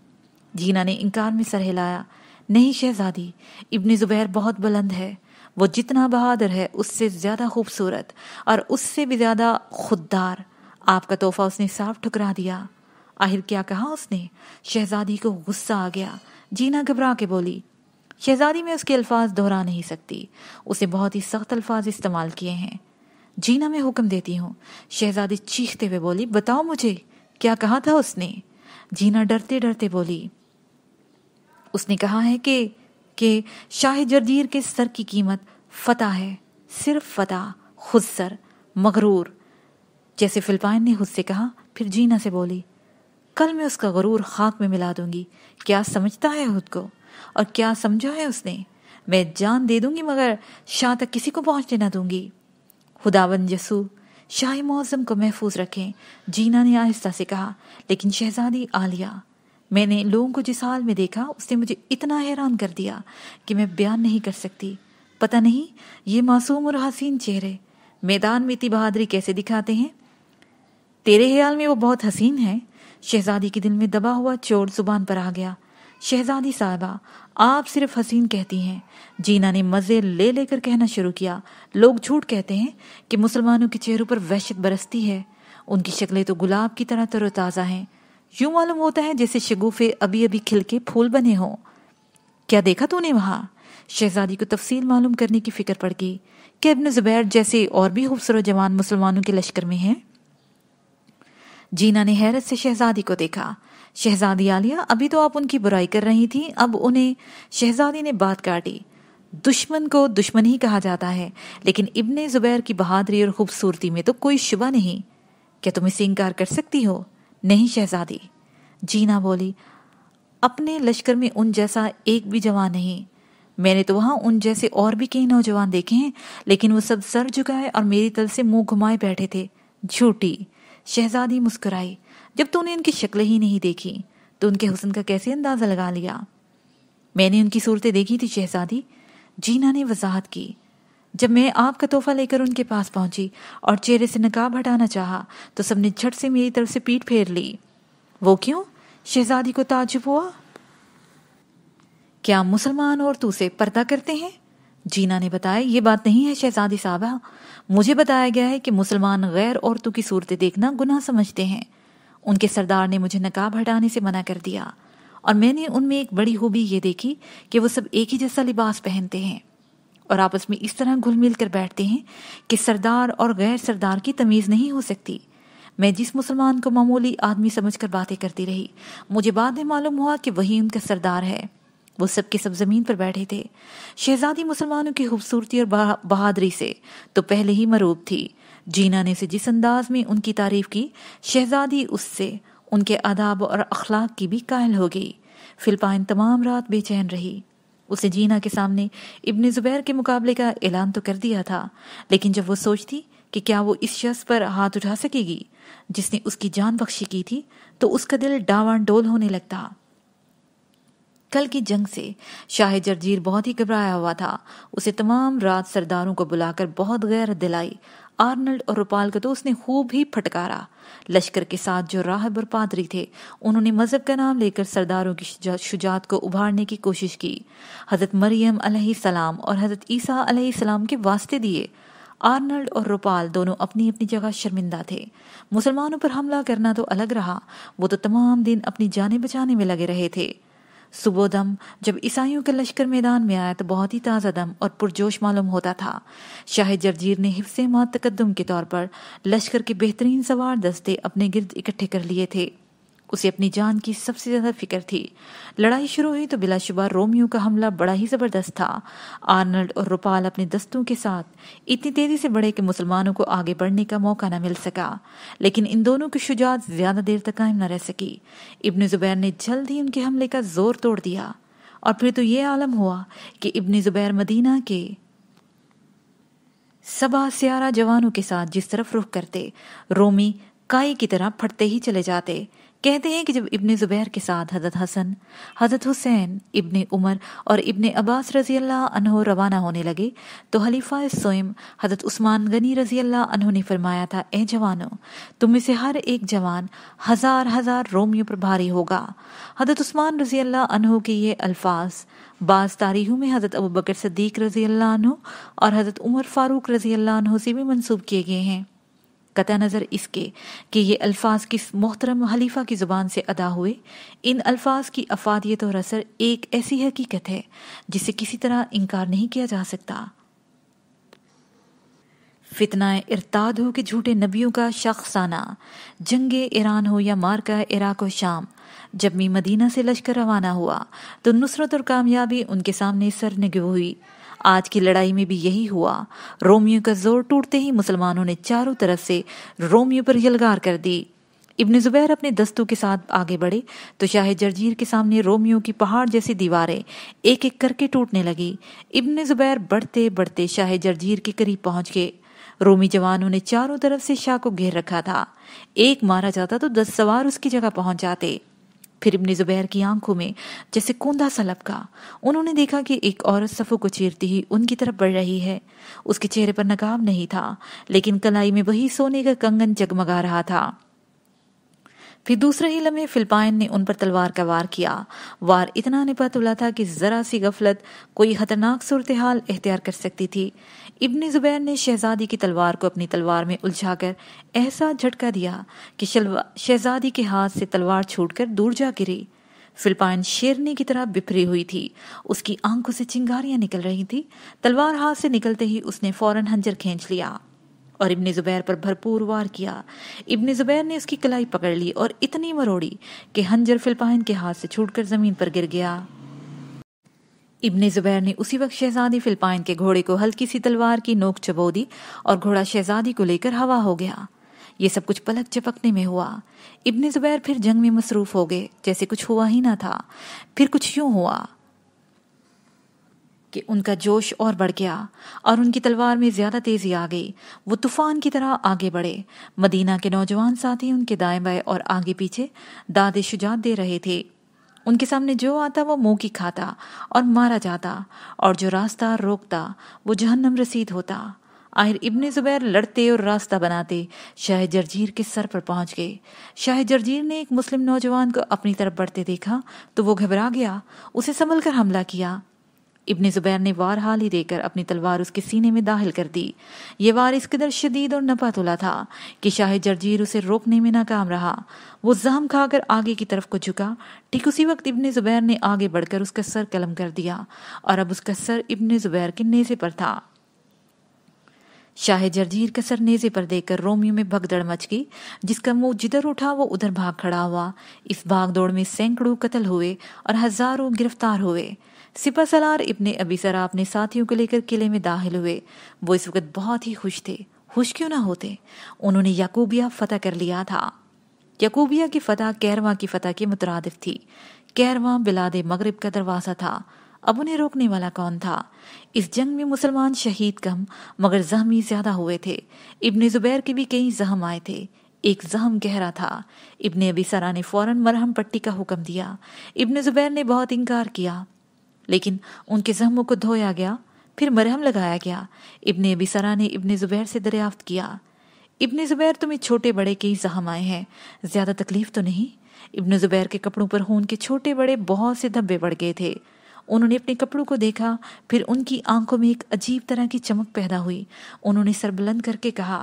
जीना ने इनकार में सर हिलाया नहीं शहजादी इब्ने ज़ुबैर बहुत बुलंद है वो जितना बहादुर है उससे ज़्यादा खूबसूरत और उससे भी ज़्यादा खुददार आपका तोहफा उसने साफ ठुकरा दिया आखिर क्या कहा उसने शहजादी को गुस्सा आ गया जीना घबरा के बोली शहजादी में उसके अल्फाज दोहरा नहीं सकती उसे बहुत ही सख्त अल्फाज इस्तेमाल किए हैं जीना मैं हुक्म देती हूँ शहजादी चीखते हुए बोली बताओ मुझे क्या कहा था उसने जीना डरते डरते बोली उसने कहा है कि कि शाह जर्जीर के सर की कीमत फतह है सिर्फ फतह खुद सर मगरूर जैसे फिल्पाइन ने खुद से कहा फिर जीना से बोली कल मैं उसका गरूर खाक में मिला दूंगी क्या समझता है खुद को और क्या समझा है उसने मैं जान दे दूंगी मगर शाह तक किसी को पहुंचने ना दूंगी खुदावन यसू शाही मौजम को महफूज रखें जीना ने आहिस्ता से कहा लेकिन शहजादी आलिया मैंने लोगों को जिस हाल में देखा उसने मुझे इतना हैरान कर दिया कि मैं बयान नहीं कर सकती पता नहीं ये मासूम और हसीन चेहरे मैदान में इतनी बहादुरी कैसे दिखाते हैं तेरे ख्याल में वो बहुत हसीन है शहजादी के दिल में दबा हुआ चोर जुबान पर आ गया शहजादी साहबा आप सिर्फ हसीन कहती हैं जीना ने मज़े ले लेकर कहना शुरू किया लोग झूठ कहते हैं कि मुसलमानों के चेहरों पर वहशत बरसती है उनकी शक्लें तो गुलाब की तरह तरोताज़ा हैं यूं मालूम होता है जैसे शगुफे अभी अभी खिलके फूल बने हों क्या देखा तूने वहां शहजादी को तफसील मालूम करने की फिक्र पड़ गई कि इब्न जुबैर जैसे और भी खूबसूरत जवान मुसलमानों के लश्कर में हैं जीना ने हैरत से शहजादी को देखा शहजादी आलिया अभी तो आप उनकी बुराई कर रही थी अब उन्हें शहजादी ने बात काटी दुश्मन को दुश्मन ही कहा जाता है लेकिन इब्ने जुबैर की बहादरी और खूबसूरती में तो कोई शुबा नहीं क्या तुम इसे इनकार कर सकती हो नहीं शहजादी जीना बोली अपने लश्कर में उन जैसा एक भी जवान नहीं मैंने तो वहां उन जैसे और भी कई नौजवान देखे हैं लेकिन वो सब सर झुकाए और मेरी तरफ से मुंह घुमाए बैठे थे झूठी शहजादी मुस्कुराई जब तूने उनकी शक्ल ही नहीं देखी तो उनके हुसन का कैसे अंदाजा लगा लिया मैंने उनकी सूरतें देखी थी शहजादी जीना ने वजाहत की जब मैं आपका तोहफा लेकर उनके पास पहुंची और चेहरे से नकाब हटाना चाहा तो सबने झट से मेरी तरफ से पीठ फेर ली वो क्यों शहजादी को ताजुब हुआ क्या मुसलमान औरतों से पर्दा करते हैं जीना ने बताया ये बात नहीं है शहजादी साहबा मुझे बताया गया है कि मुसलमान गैर औरतों की सूरतें देखना गुनाह समझते हैं उनके सरदार ने मुझे नकाब हटाने से मना कर दिया और मैंने उनमें एक बड़ी खूबी ये देखी कि वो सब एक ही जैसा लिबास पहनते हैं और आपस में इस तरह घुल मिल कर बैठते हैं कि सरदार और गैर सरदार की तमीज़ नहीं हो सकती मैं जिस मुसलमान को मामूली आदमी समझकर बातें करती रही मुझे बाद में मालूम हुआ कि वही उनका सरदार है वो सबके सब जमीन पर बैठे थे शहजादी मुसलमानों की खूबसूरती और बहादुरी से तो पहले ही मरूब थी जीना ने उसे जिस अंदाज में उनकी तारीफ की शहजादी उससे उनके आदाब और अखलाक की भी कायल हो गई फिलपाइन तमाम रात बेचैन रही उसे जीना के सामने इब्न ज़ुबैर के मुकाबले का ऐलान तो कर दिया था लेकिन जब वो सोचती कि क्या वो इस शख्स पर हाथ उठा सकेगी जिसने उसकी जान बख्शी की थी तो उसका दिल डावान डोल होने लगता कल की जंग से शाह जर्जीर बहुत ही घबराया हुआ था उसे तमाम रात सरदारों को बुलाकर बहुत गैर दिलाई आर्नल्ड और रूपाल का तो उसने खूब ही फटकारा लश्कर के साथ जो राहब और पादरी थे उन्होंने मजहब का नाम लेकर सरदारों की शुजात को उभारने की कोशिश की हजरत मरियम सलाम और हजरत ईसा सलाम के वास्ते दिए आर्नल्ड और रूपाल दोनों अपनी अपनी जगह शर्मिंदा थे मुसलमानों पर हमला करना तो अलग रहा वो तो तमाम दिन अपनी जाने बचाने में लगे रहे थे दम जब ईसाइयों के लश्कर मैदान में आया तो बहुत ही ताज़ा दम और पुरजोश मालूम होता था शाह जर्जीर ने हिफ्स मात तकदम के तौर पर लश्कर के बेहतरीन सवार दस्ते अपने गिरद इकट्ठे कर लिए थे उसे अपनी जान की सबसे ज्यादा फिक्र थी लड़ाई शुरू हुई तो बिलाशुबा रोमियो का हमला बड़ा ही जबरदस्त था आर्नल्ड और रूपाल अपने दस्तों के साथ इतनी तेजी से बढ़े कि मुसलमानों को आगे बढ़ने का मौका न मिल सका लेकिन इन दोनों की शुजात ज्यादा देर तक कायम न रह सकी इब्न जुबैर ने जल्द ही उनके हमले का जोर तोड़ दिया और फिर तो ये आलम हुआ कि इब्न जुबैर मदीना के सबा सियारा जवानों के साथ जिस तरफ रुख करते रोमी काई की तरह फटते ही चले जाते कहते हैं कि जब इब्ने ज़ुबैर के साथ हजरत हसन हजरत हुसैन इब्ने उमर और इब्ने अब्बास रजी अल्लाह अनहो रवाना होने लगे तो हलीफा सोयम हजरत उस्मान गनी रजी अल्लाह अनहो ने फरमाया था ए जवानों तुम में से हर एक जवान हज़ार हज़ार रोमियों पर भारी होगा हजरत उस्मान रजी अल्लाह अनह के ये अल्फाज बाज़ तारीखों में हज़रत अबू बकर सदीक रजी अल्लाह अनहो और हज़रत उमर फ़ारूक रजी अल्लाह से भी मनसूब किए गए हैं कत नज़र इसके कि ये अल्फाज किस मोहतरम हलीफा की ज़ुबान से अदा हुए इन अल्फाज की अफादियत और असर एक ऐसी हकीकत है जिसे किसी तरह इनकार नहीं किया जा सकता फितना इरताद हो कि झूठे नबियों का शख्साना जंग ईरान हो या मार का इराक व शाम जब मी मदीना से लश्कर रवाना हुआ तो नुसरत और कामयाबी उनके सामने सर निगव हुई आज की लड़ाई में भी यही हुआ रोमियो का जोर टूटते ही मुसलमानों ने चारों तरफ से रोमियो पर यलगार कर दी इब्न जुबैर अपने दस्तों के साथ आगे बढ़े तो शाह जर्जीर के सामने रोमियो की पहाड़ जैसी दीवारें एक एक करके टूटने लगी इब्न जुबैर बढ़ते बढ़ते शाह जर्जीर के करीब पहुंच गए रोमी जवानों ने चारों तरफ से शाह को घेर रखा था एक मारा जाता तो दस सवार उसकी जगह पहुंच जाते फिर इब्ने जुबैर की आंखों में जैसे कोंदा सा लपका उन्होंने देखा कि एक औरत सफो को चीरती ही उनकी तरफ बढ़ रही है उसके चेहरे पर नकाब नहीं था लेकिन कलाई में वही सोने का कंगन जगमगा रहा था फिर दूसरे ही लम्हे फिल्पाइन ने उन पर तलवार का वार किया वार इतना निपत उला था कि जरा सी गफलत कोई खतरनाक सूरत हाल एहतियार कर सकती थी इब्न ज़ुबैर ने शहजादी की तलवार को अपनी तलवार में उलझाकर ऐसा झटका दिया कि शहजादी के हाथ से तलवार छूटकर दूर जा गिरी फिल्पाइन शेरनी की तरह बिफरी हुई थी उसकी आंखों से चिंगारियां निकल रही थी तलवार हाथ से निकलते ही उसने फौरन हंजर खींच लिया और इब्ने ज़ुबैर पर भरपूर वार किया इब्ने ज़ुबैर ने उसकी कलाई पकड़ ली और इतनी मरोड़ी कि हंजर फिलपाइन के हाथ से छूटकर ज़मीन पर गिर गया इब्ने ज़ुबैर ने उसी वक्त शहजादी फिलपाइन के घोड़े को हल्की सी तलवार की नोक चबो दी और घोड़ा शहजादी को लेकर हवा हो गया ये सब कुछ पलक चपकने में हुआ इब्ने ज़ुबैर फिर जंग में मसरूफ़ हो गए जैसे कुछ हुआ ही ना था फिर कुछ यूं हुआ कि उनका जोश और बढ़ गया और उनकी तलवार में ज्यादा तेजी आ गई वो तूफान की तरह आगे बढ़े मदीना के नौजवान साथी उनके दाएं बाएं और आगे पीछे दादे शुजात दे रहे थे उनके सामने जो आता वो मुंह की खाता और मारा जाता और जो रास्ता रोकता वो जहन्नम रसीद होता आहिर इब्ने ज़ुबैर लड़ते और रास्ता बनाते शाह जर्जीर के सर पर पहुंच गए शाह जर्जीर ने एक मुस्लिम नौजवान को अपनी तरफ बढ़ते देखा तो वो घबरा गया उसे संभल कर हमला किया इब्ने ज़ुबैर ने वार हाल ही देकर अपनी तलवार उसके सीने में दाखिल कर दी ये वार इस कदर शदीद और नपातुला था कि शाह जर्जीर उसे रोकने में नाकाम रहा वो जहम खाकर आगे की तरफ को झुका ठीक उसी वक्त इब्ने ज़ुबैर ने आगे बढ़कर उसका सर कलम कर दिया और अब उसका सर इब्ने ज़ुबैर के नेज़े पर था शाह जर्जीर का सर नेजे पर देखकर रोमियो में भगदड़ मच गई जिसका मुंह जिधर उठा वो उधर भाग खड़ा हुआ इस भाग दौड़ में सैकड़ों कतल हुए और हजारों गिरफ्तार हुए सिपा सलार इब्ने अबी सरा अपने साथियों को लेकर किले में दाखिल हुए वो इस वक्त बहुत ही खुश थे खुश क्यों ना होते उन्होंने याकूबिया फतह कर लिया था यकूबिया की फतह कैरवा की फतह के मुतरद थी कैरवा बिलाद मगरब का दरवाज़ा था अब उन्हें रोकने वाला कौन था इस जंग में मुसलमान शहीद कम मगर जहमी ज़्यादा हुए थे इब्ने ज़ुबैर के भी कई जहम आए थे एक जहम गहरा था इब्ने अबी सरा ने फ़ौरन मरहम पट्टी का हुक्म दिया इब्ने ज़ुबैर ने बहुत इनकार किया लेकिन उनके जख्मों को धोया गया फिर मरहम लगाया गया इब्ने बिसरा ने इबन ज़ुबैर से दरियाफ्त किया इबन ज़ुबैर तुम्हें छोटे बड़े ही जहम आए हैं ज़्यादा तकलीफ तो नहीं इबन ज़ुबैर के कपड़ों पर खून के छोटे बड़े बहुत से धब्बे पड़ गए थे उन्होंने अपने कपड़ों को देखा फिर उनकी आंखों में एक अजीब तरह की चमक पैदा हुई उन्होंने सर बुलंद करके कहा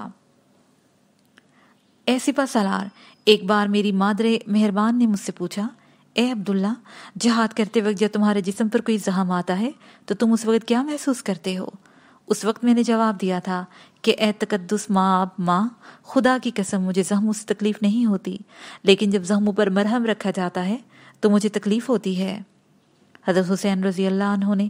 ऐसी पा सलार एक बार मेरी मादरे मेहरबान ने मुझसे पूछा ए अब्दुल्ला जहाद करते वक्त जब तुम्हारे जिसम पर कोई जहाम आता है तो तुम उस वक्त क्या महसूस करते हो उस वक्त मैंने जवाब दिया था कि ए तकदस माँ अब माँ खुदा की कसम मुझे जहमों से तकलीफ़ नहीं होती लेकिन जब जहमों पर मरहम रखा जाता है तो मुझे तकलीफ़ होती है हजरत हुसैन रजी अल्लाह ने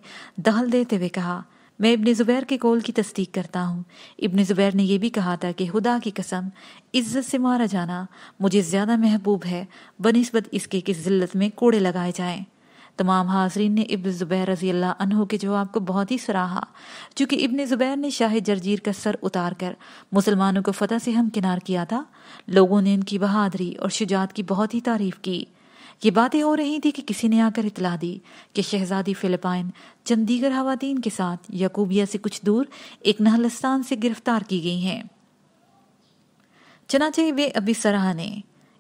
दहल देते हुए कहा मैं इब्ने ज़ुबैर के कौल की तस्दीक करता हूँ इब्ने ज़ुबैर ने यह भी कहा था कि खुदा की कसम इज़्ज़त से मारा जाना मुझे ज़्यादा महबूब है बनस्बत इसके कि ज़िल्लत में कोड़े लगाए जाएँ तमाम हाजरीन ने इब्न ज़ुबैर रजी अल्लाह अनहु के जवाब को बहुत ही सराहा चूँकि इब्न ज़ुबैर ने शाह जर्जीर का सर उतार कर मुसलमानों को फतेह से हमकिनार किया था लोगों ने इनकी बहादरी और शुजात की बहुत ही तारीफ़ की ये बातें हो रही थी कि किसी ने आकर इतला दी कि शहजादी फ़िलिपाइन चंदीगर दीगर के साथ यकूबिया से कुछ दूर एक नहलस्तान से गिरफ्तार की गई हैं चनाचे वे अभी सराह ने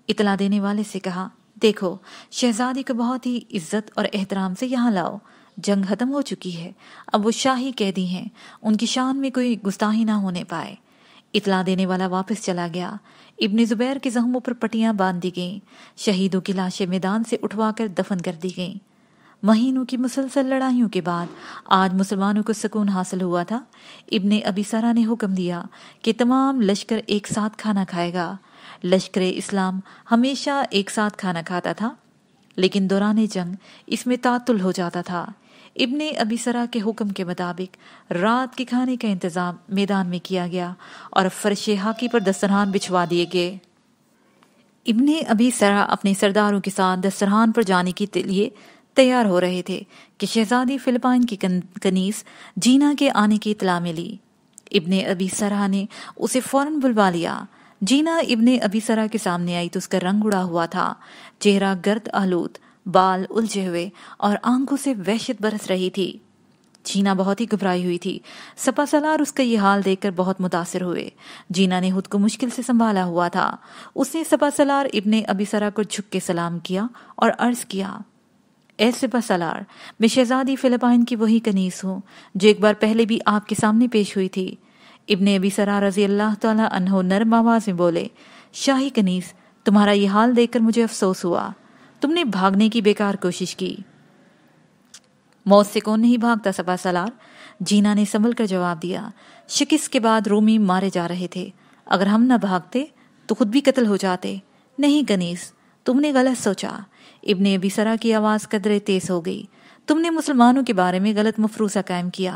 इतला देने वाले से कहा देखो शहजादी को बहुत ही इज्जत और एहतराम से यहाँ लाओ जंग खत्म हो चुकी है अब वो शाही कैदी हैं उनकी शान में कोई गुस्ताही ना होने पाए इतला देने वाला वापस चला गया इब्न ज़ुबैर के जख्मों पर पटियां बांध दी गईं शहीदों की लाशें मैदान से उठवाकर दफन कर दी गईं महीनों की मुसलसल लड़ाइयों के बाद आज मुसलमानों को सुकून हासिल हुआ था इब्न अबीसरा ने हुक्म दिया कि तमाम लश्कर एक साथ खाना खाएगा लश्कर इस्लाम हमेशा एक साथ खाना खाता था लेकिन दौरान जंग इसमें तातुल हो जाता था इब्ने अबिसरा के हुक्म के मुताबिक रात के खाने का इंतज़ाम मैदान में किया गया और फर्श हाकी पर दस्तरहान बिछवा दिए गए इब्ने अभी सरा अपने सरदारों के साथ दस्तरहान पर जाने के लिए तैयार हो रहे थे कि शहजादी फिलिपाइन की कनीस जीना के आने की इतला मिली इब्ने अबी सरा ने उसे फौरन बुलवा लिया जीना इब्ने अबिसरा सरा के सामने आई तो उसका रंग उड़ा हुआ था चेहरा गर्द आलूद बाल उलझे हुए और आंखों से वहशत बरस रही थी जीना बहुत ही घबराई हुई थी सपा सलार उसका यह हाल देखकर बहुत मुतासर हुए जीना ने खुद को मुश्किल से संभाला हुआ था उसने सपा सलार इब्ने अबिसरा को झुक के सलाम किया और अर्ज किया ए सपा सलार मैं शहजादी फिलिपाइन की वही कनीस हूँ जो एक बार पहले भी आपके सामने पेश हुई थी इब्ने अबी सरा रजी अल्लाह तहो नरम आवाज में बोले शाही कनीस तुम्हारा यह हाल देखकर मुझे अफसोस हुआ तुमने भागने की बेकार कोशिश की मौत से कौन नहीं भागता सपा सलार जीना ने संभल कर जवाब दिया शिकिस्त के बाद रोमी मारे जा रहे थे अगर हम न भागते तो खुद भी कत्ल हो जाते नहीं गनीस तुमने गलत सोचा इब्ने अबीसरा की आवाज़ कदरे तेज हो गई तुमने मुसलमानों के बारे में गलत मफरूसा कायम किया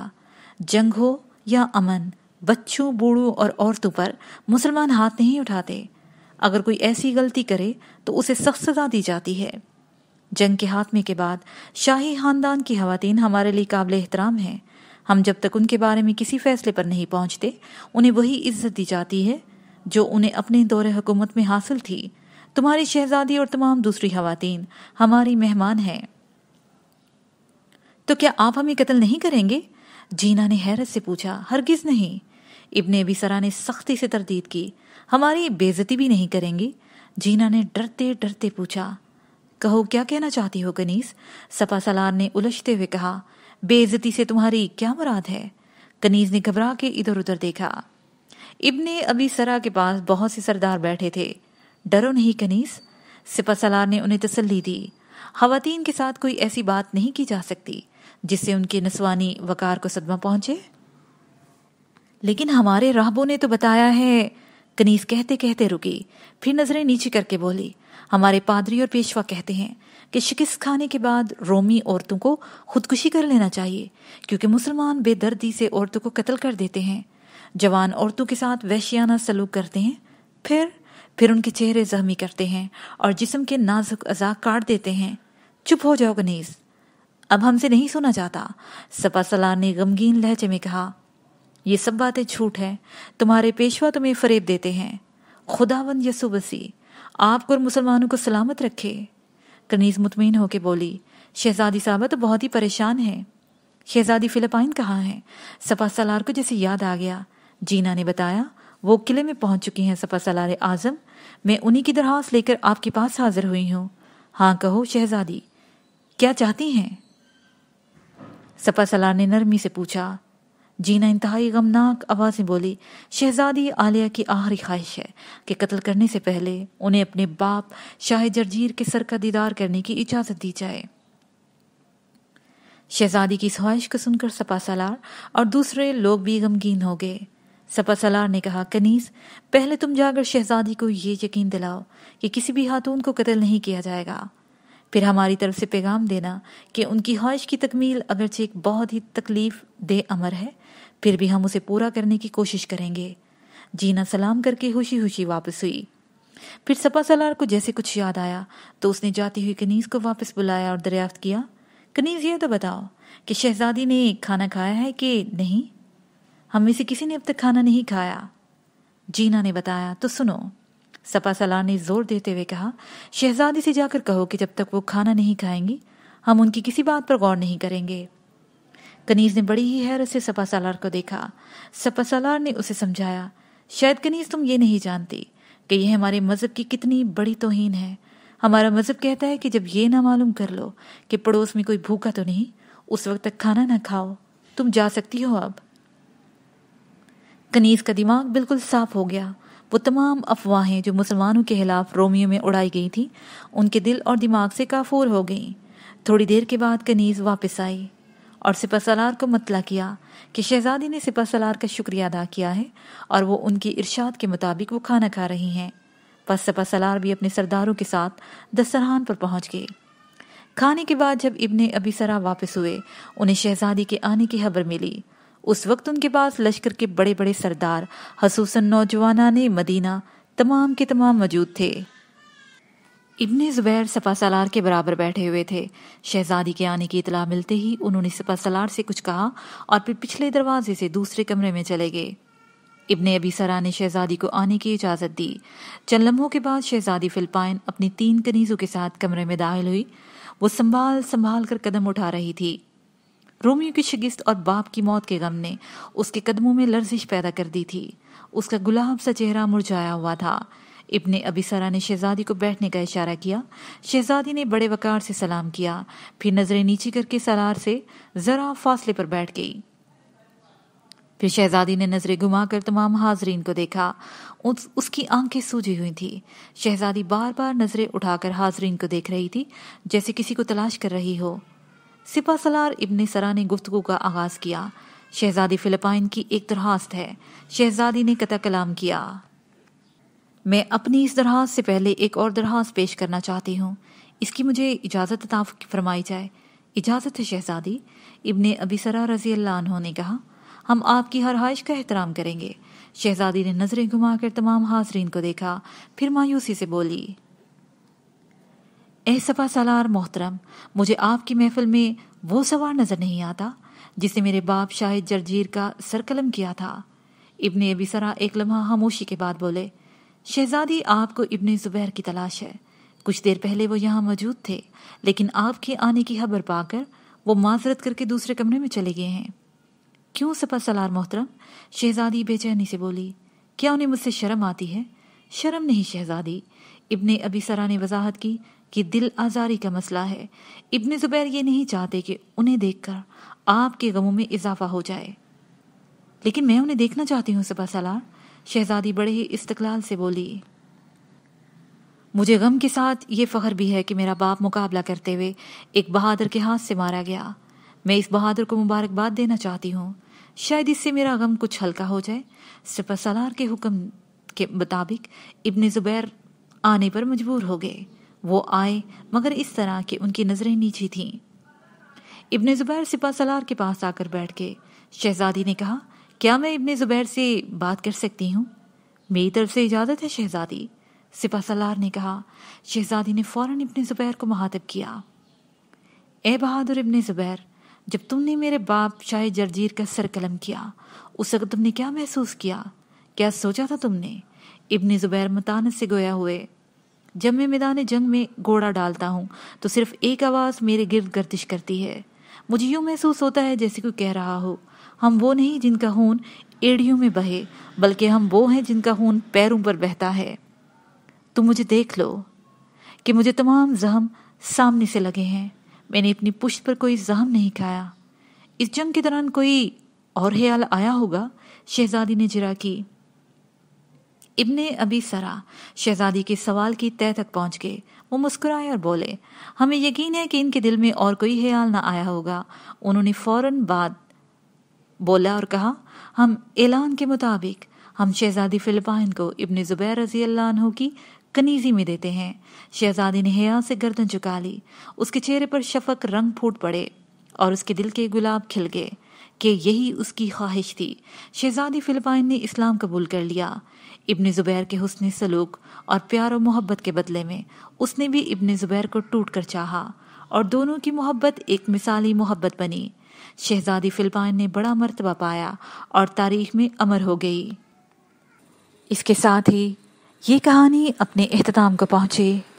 जंग हो या अमन बच्चों बूढ़ों और औरतों पर मुसलमान हाथ नहीं उठाते अगर कोई ऐसी गलती करे तो उसे सख्त सजा दी जाती है जंग के खात्मे के बाद शाही खानदान की खातन हमारे लिए काबिल एहतराम है हम जब तक उनके बारे में किसी फैसले पर नहीं पहुंचते उन्हें वही इज्जत दी जाती है जो उन्हें अपने दौर हुकूमत में हासिल थी तुम्हारी शहजादी और तमाम दूसरी खातन हमारी मेहमान हैं तो क्या आप हमें कत्ल नहीं करेंगे जीना ने हैरत से पूछा हरगिज नहीं इब्ने अबी सरा ने सख्ती से तरदीद की हमारी बेजती भी नहीं करेंगी जीना ने डरते डरते पूछा कहो क्या कहना चाहती हो कनीस सपा सलार ने उलझते हुए कहा बेजती से तुम्हारी क्या मुराद है कनीज ने घबरा के इधर उधर देखा इब्ने अभी सरा के पास बहुत से सरदार बैठे थे डरो नहीं कनीस सिपा सलार ने उन्हें तसल्ली दी खातन के साथ कोई ऐसी बात नहीं की जा सकती जिससे उनके नस्वानी वकार को सदमा पहुंचे लेकिन हमारे राहबों ने तो बताया है कनीस कहते कहते रुकी फिर नजरें नीचे करके बोली हमारे पादरी और पेशवा कहते हैं कि शिकस्त खाने के बाद रोमी औरतों को खुदकुशी कर लेना चाहिए क्योंकि मुसलमान बेदर्दी से औरतों को कत्ल कर देते हैं जवान औरतों के साथ वैश्याना सलूक करते हैं फिर फिर उनके चेहरे जख्मी करते हैं और जिसम के नाजुक अजा काट देते हैं चुप हो जाओ गनीस अब हमसे नहीं सुना जाता सपा सलार ने गमगीन लहजे में कहा ये सब बातें झूठ हैं तुम्हारे पेशवा तुम्हें फरेब देते हैं खुदावन यसु बसी आपको और मुसलमानों को सलामत रखे कनीज मुतमिन होकर बोली शहजादी साहबा तो बहुत ही परेशान है शहजादी फिलिपाइन कहाँ है सपा सलार को जैसे याद आ गया जीना ने बताया वो किले में पहुंच चुकी हैं सपा सलार आजम मैं उन्हीं की दरख्वास्त लेकर आपके पास हाजिर हुई हूँ हाँ कहो शहजादी क्या चाहती हैं सपा सलार ने नरमी से पूछा जीना इंतहाई गमनाक आवाज़ में बोली शहजादी आलिया की आहरी ख्वाहिश है कि कत्ल करने से पहले उन्हें अपने बाप शाह जर्जीर के सर का दीदार करने की इजाज़त दी जाए शहजादी की इस ख्वाहिश को सुनकर सपा सलार और दूसरे लोग भी गमगीन हो गए सपा सलार ने कहा कनीस पहले तुम जाकर शहजादी को ये यकीन दिलाओ कि किसी भी खातून को कत्ल नहीं किया जाएगा फिर हमारी तरफ से पैगाम देना कि उनकी ख्वाहिश की तकमील अगरचे एक बहुत ही तकलीफ दे अमर है फिर भी हम उसे पूरा करने की कोशिश करेंगे जीना सलाम करके खुशी खुशी वापस हुई फिर सपा सलार को जैसे कुछ याद आया तो उसने जाती हुई कनीज को वापस बुलाया और दरियाफ्त किया कनीज यह तो बताओ कि शहजादी ने खाना खाया है कि नहीं हम में से किसी ने अब तक खाना नहीं खाया जीना ने बताया तो सुनो सपा सलार ने जोर देते हुए कहा शहजादी से जाकर कहो कि जब तक वो खाना नहीं खाएंगी हम उनकी किसी बात पर गौर नहीं करेंगे कनीज ने बड़ी ही हैरत से सपा सलार को देखा सपा सलार ने उसे समझाया शायद कनीज तुम ये नहीं जानती कि यह हमारे मज़हब की कितनी बड़ी तोहिन है हमारा मज़हब कहता है कि जब ये ना मालूम कर लो कि पड़ोस में कोई भूखा तो नहीं उस वक्त तक खाना ना खाओ तुम जा सकती हो अब कनीज का दिमाग बिल्कुल साफ हो गया वो तमाम अफवाहें जो मुसलमानों के खिलाफ रोमियो में उड़ाई गई थी उनके दिल और दिमाग से काफूर हो गई थोड़ी देर के बाद कनीज़ वापस आई और सिपा सलार को मतला किया कि शहजादी ने सिपा सलार का शुक्रिया अदा किया है और वो उनकी इरशाद के मुताबिक वो खाना खा रही हैं बस सिपा सलार भी अपने सरदारों के साथ दस्तरहान पर पहुंच गए खाने के बाद जब इब्ने अबी सरा वापस हुए उन्हें शहजादी के आने की खबर मिली उस वक्त उनके पास लश्कर के बड़े बड़े सरदार हसूसन नौजवाना ने मदीना तमाम के तमाम मौजूद थे इब्ने ज़ुबैर सपा सलार के बराबर बैठे हुए थे शहजादी के आने की इतला मिलते ही उन्होंने सपा सलार से कुछ कहा और फिर पिछले दरवाजे से दूसरे कमरे में चले गए इब्ने अबी सरा ने शहजादी को आने की इजाज़त दी चंद लम्हों के बाद शहजादी फिल्पाइन अपनी तीन कनीज़ों के साथ कमरे में दाखिल हुई वो संभाल संभाल कर कदम उठा रही थी रोमियो की शिगिस्त और बाप की मौत के गम ने उसके कदमों में लर्जिश पैदा कर दी थी उसका गुलाब सा चेहरा मुरझाया हुआ था इब्ने अबीसरा ने शहजादी को बैठने का इशारा किया शहजादी ने बड़े वकार से सलाम किया फिर नज़रें नीचे करके सलार से ज़रा फासले पर बैठ गई फिर शहजादी ने नज़रें घुमाकर तमाम हाजरीन को देखा उस, उसकी आंखें सूजी हुई थी शहजादी बार बार नज़रें उठाकर हाजरीन को देख रही थी जैसे किसी को तलाश कर रही हो सिपा सलार इबन सरा ने गुफ्तु का आगाज़ किया शहजादी फ़िलिपाइन की एक दरहास्त है शहजादी ने कत कलाम किया मैं अपनी इस दरहास से पहले एक और दरहास पेश करना चाहती हूँ इसकी मुझे इजाज़त ताफ फरमाई जाए इजाज़त है शहजादी इबन अबीसरा रजी अल्लाह ने कहा हम आपकी हर हाइश का एहतराम करेंगे शहजादी ने नज़रें घुमाकर तमाम हाजरीन को देखा फिर मायूसी से बोली ए सफा सालार मोहतरम मुझे आपकी महफिल में वो सवार नज़र नहीं आता जिसे मेरे बाप शाहिद जर्जीर का सरकलम किया था इब्ने अभी सरा एक लम्हा खामोशी के बाद बोले शहजादी आपको इब्ने ज़ुबैर की तलाश है कुछ देर पहले वो यहाँ मौजूद थे लेकिन आपके आने की खबर पाकर वो माजरत करके दूसरे कमरे में चले गए हैं क्यों सफा सलार मोहतरम शहजादी बेचैनी से बोली क्या उन्हें मुझसे शर्म आती है शर्म नहीं शहजादी इब्ने अभी सरा ने वजाहत की कि दिल आज़ारी का मसला है इब्ने ज़ुबैर ये नहीं चाहते कि उन्हें देखकर आपके गमों में इजाफा हो जाए लेकिन मैं उन्हें देखना चाहती हूँ सबा सलार शहजादी बड़े ही इस्तकलाल से बोली मुझे गम के साथ ये फ़ख्र भी है कि मेरा बाप मुकाबला करते हुए एक बहादुर के हाथ से मारा गया मैं इस बहादुर को मुबारकबाद देना चाहती हूँ शायद इससे मेरा गम कुछ हल्का हो जाए सिपा सलार के हुक्म के मुताबिक इब्ने ज़ुबैर आने पर मजबूर हो गए वो आए मगर इस तरह कि उनकी नज़रें नीची थीं इब्ने ज़ुबैर सिपा सलार के पास आकर बैठ गए शहज़ादी ने कहा क्या मैं इब्ने ज़ुबैर से बात कर सकती हूँ मेरी तरफ से इजाज़त है शहज़ादी सिपा सलार ने कहा शहज़ादी ने फ़ौरन इब्ने ज़ुबैर को महातब किया ए बहादुर इब्ने ज़ुबैर जब तुमने मेरे बाप शाह जर्जीर का सर कलम किया उस वक्त तुमने क्या महसूस किया क्या सोचा था तुमने इब्ने ज़ुबैर मतानत से गोया हुए जब मैं मैदान जंग में घोड़ा डालता हूँ तो सिर्फ एक आवाज़ मेरे गिर्द गर्दिश करती है मुझे यूँ महसूस होता है जैसे कोई कह रहा हो हम वो नहीं जिनका खून एड़ियों में बहे बल्कि हम वो हैं जिनका खून पैरों पर बहता है तुम मुझे देख लो कि मुझे तमाम जहम सामने से लगे हैं मैंने अपनी पुष्ट पर कोई जहम नहीं खाया इस जंग के दौरान कोई और ख्याल आया होगा शहजादी ने जरा की इब्ने अबी सरा शहजादी के सवाल की तय तक पहुंच गए वो मुस्कुराए और बोले हमें यकीन है कि इनके दिल में और कोई ख्याल ना आया होगा उन्होंने फौरन बाद बोला और कहा हम ऐलान के मुताबिक हम शहजादी फिलिपाइन को इब्ने ज़ुबैर रजी अल्लाह की कनीजी में देते हैं शहजादी ने हया से गर्दन झुका ली उसके चेहरे पर शफक रंग फूट पड़े और उसके दिल के गुलाब खिल गए कि यही उसकी ख्वाहिश थी शहजादी फिलिपाइन ने इस्लाम कबूल कर लिया इबन ज़ुबैर के हुसन सलूक और प्यार और मोहब्बत के बदले में उसने भी इबन ज़ुबैर को टूट कर चाहा और दोनों की मोहब्बत एक मिसाली मोहब्बत बनी शहजादी फिल्पाइन ने बड़ा मरतबा पाया और तारीख में अमर हो गई इसके साथ ही ये कहानी अपने अहतमाम को पहुँची